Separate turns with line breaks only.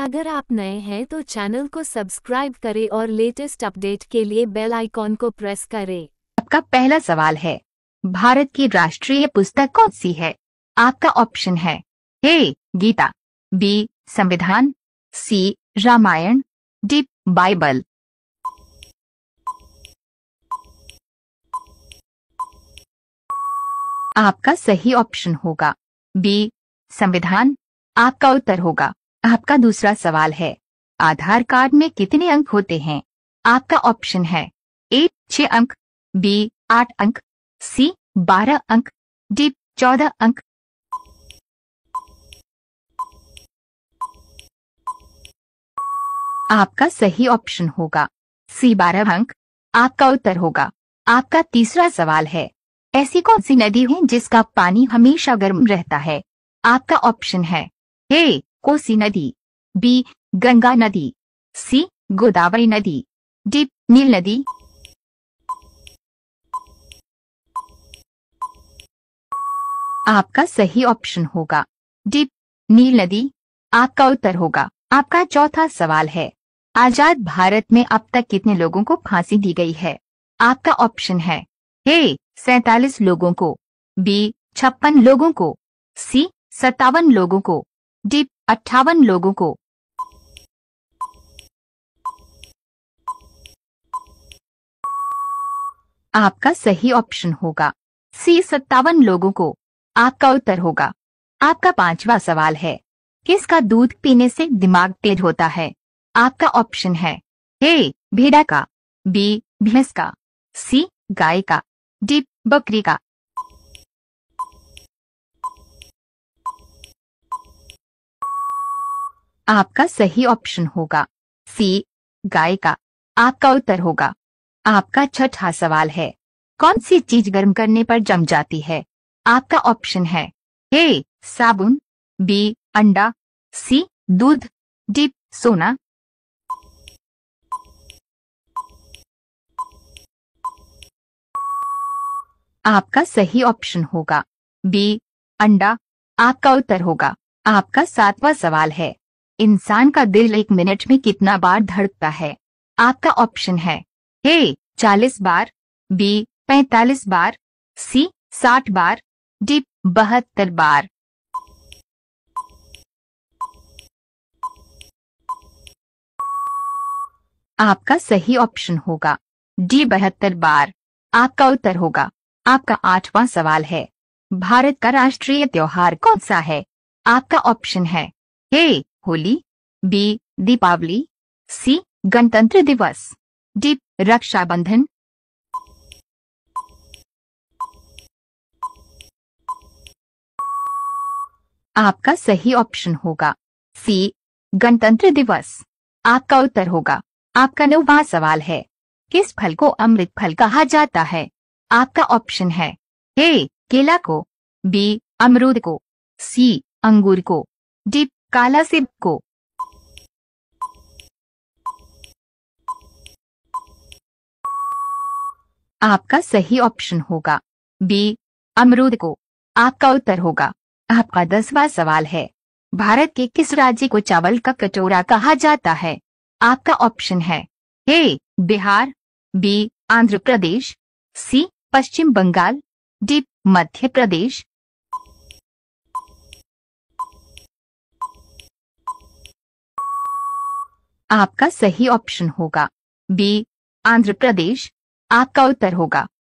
अगर आप नए हैं तो चैनल को सब्सक्राइब करें और लेटेस्ट अपडेट के लिए बेल आइकॉन को प्रेस करें आपका पहला सवाल है भारत की राष्ट्रीय पुस्तक कौन सी है आपका ऑप्शन है ए गीता बी संविधान सी रामायण डी बाइबल आपका सही ऑप्शन होगा बी संविधान आपका उत्तर होगा आपका दूसरा सवाल है आधार कार्ड में कितने अंक होते हैं आपका ऑप्शन है ए छह अंक बी आठ अंक सी बारह अंक डी चौदह अंक आपका सही ऑप्शन होगा सी बारह अंक आपका उत्तर होगा आपका तीसरा सवाल है ऐसी कौन सी नदी है जिसका पानी हमेशा गर्म रहता है आपका ऑप्शन है ए कोसी नदी बी गंगा नदी सी गोदावरी नदी डी नील नदी आपका सही ऑप्शन होगा डी नील नदी आपका उत्तर होगा आपका चौथा सवाल है आजाद भारत में अब तक कितने लोगों को फांसी दी गई है आपका ऑप्शन है ए सैतालीस लोगों को बी छप्पन लोगों को सी सत्तावन लोगों को डी अट्ठावन लोगों को आपका सही ऑप्शन होगा सी सत्तावन लोगों को आपका उत्तर होगा आपका पांचवा सवाल है किसका दूध पीने से दिमाग तेज होता है आपका ऑप्शन है ए भेड़ा का बी भैंस का सी गाय का डी बकरी का आपका सही ऑप्शन होगा सी गाय का आपका उत्तर होगा आपका छठा सवाल है कौन सी चीज गर्म करने पर जम जाती है आपका ऑप्शन है ए साबुन बी अंडा सी दूध डी सोना आपका सही ऑप्शन होगा बी अंडा आपका उत्तर होगा आपका सातवां सवाल है इंसान का दिल एक मिनट में कितना बार धड़कता है आपका ऑप्शन है ए चालीस बार बी पैतालीस बार सी साठ बार डी बहत्तर बार आपका सही ऑप्शन होगा डी बहत्तर बार आपका उत्तर होगा आपका आठवां सवाल है भारत का राष्ट्रीय त्योहार कौन सा है आपका ऑप्शन है A Holi B Deepawali C Gantantra Diwas D Rakshabandhan आपका सही ऑप्शन होगा सी गणतंत्र दिवस आपका उत्तर होगा आपका नौवा सवाल है किस फल को अमृत फल कहा जाता है आपका ऑप्शन है ए केला को बी अमरूद को सी अंगूर को डी काला सिब को आपका सही ऑप्शन होगा बी अमरूद को आपका उत्तर होगा आपका दसवां सवाल है भारत के किस राज्य को चावल का कटोरा कहा जाता है आपका ऑप्शन है A Bihar B Andhra Pradesh C Paschim Bengal D Madhya Pradesh आपका सही ऑप्शन होगा बी आंध्र प्रदेश आपका उत्तर होगा